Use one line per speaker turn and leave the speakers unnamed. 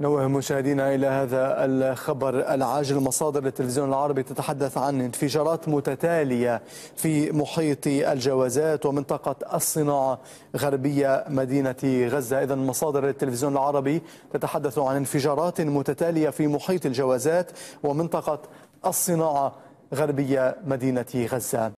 نوه مشاهدينا إلى هذا الخبر العاجل مصادر التلفزيون العربي تتحدث عن انفجارات متتالية في محيط الجوازات ومنطقة الصناعة غربية مدينة غزة إذا مصادر التلفزيون العربي تتحدث عن انفجارات متتالية في محيط الجوازات ومنطقة الصناعة غربية مدينة غزة